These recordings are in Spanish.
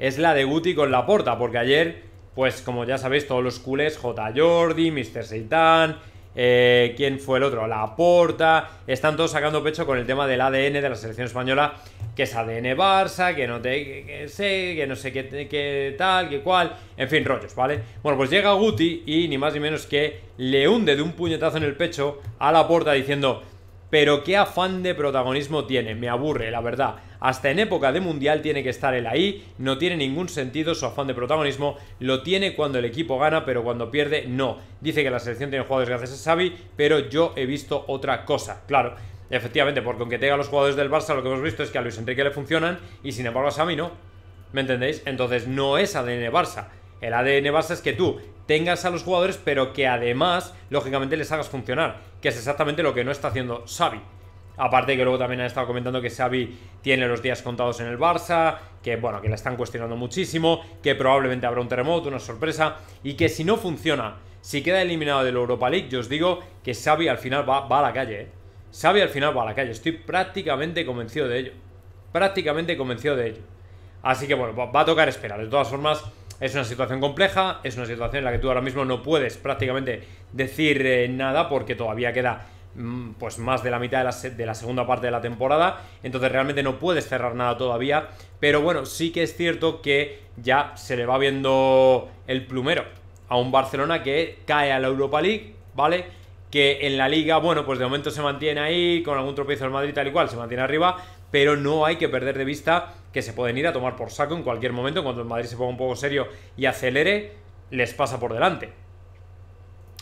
es la de Guti con la porta, porque ayer, pues como ya sabéis, todos los culés, J. Jordi, Mr. Seitan, eh, ¿quién fue el otro? La porta, están todos sacando pecho con el tema del ADN de la selección española, que es ADN Barça, que no sé, que no sé qué, tal, qué cual, en fin, rollos, ¿vale? Bueno, pues llega Guti y ni más ni menos que le hunde de un puñetazo en el pecho a la porta diciendo pero qué afán de protagonismo tiene, me aburre, la verdad. Hasta en época de mundial tiene que estar él ahí, no tiene ningún sentido su afán de protagonismo, lo tiene cuando el equipo gana, pero cuando pierde no. Dice que la selección tiene jugadores gracias a Xavi, pero yo he visto otra cosa, claro. Efectivamente, porque aunque tenga los jugadores del Barça, lo que hemos visto es que a Luis Enrique le funcionan y sin embargo a Xavi no. ¿Me entendéis? Entonces no es ADN Barça. El ADN base es que tú tengas a los jugadores, pero que además, lógicamente, les hagas funcionar, que es exactamente lo que no está haciendo Xavi. Aparte que luego también han estado comentando que Xavi tiene los días contados en el Barça, que bueno, que la están cuestionando muchísimo, que probablemente habrá un terremoto, una sorpresa, y que si no funciona, si queda eliminado del Europa League, yo os digo que Xavi al final va, a la calle, ¿eh? Xavi al final va a la calle, estoy prácticamente convencido de ello. Prácticamente convencido de ello. Así que bueno, va a tocar esperar. De todas formas, es una situación compleja, es una situación en la que tú ahora mismo no puedes prácticamente decir eh, nada porque todavía queda mm, pues más de la mitad de la, de la, segunda parte de la temporada, entonces realmente no puedes cerrar nada todavía, pero bueno, sí que es cierto que ya se le va viendo el plumero a un Barcelona que cae a la Europa League, ¿vale? que en la liga, bueno, pues de momento se mantiene ahí, con algún tropiezo el Madrid tal y cual, se mantiene arriba, pero no hay que perder de vista que se pueden ir a tomar por saco en cualquier momento, cuando el Madrid se ponga un poco serio y acelere, les pasa por delante.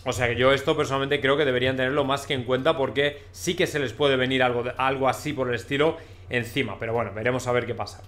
O sea que yo esto personalmente creo que deberían tenerlo más que en cuenta porque sí que se les puede venir algo, algo así por el estilo encima, pero bueno, veremos a ver qué pasa.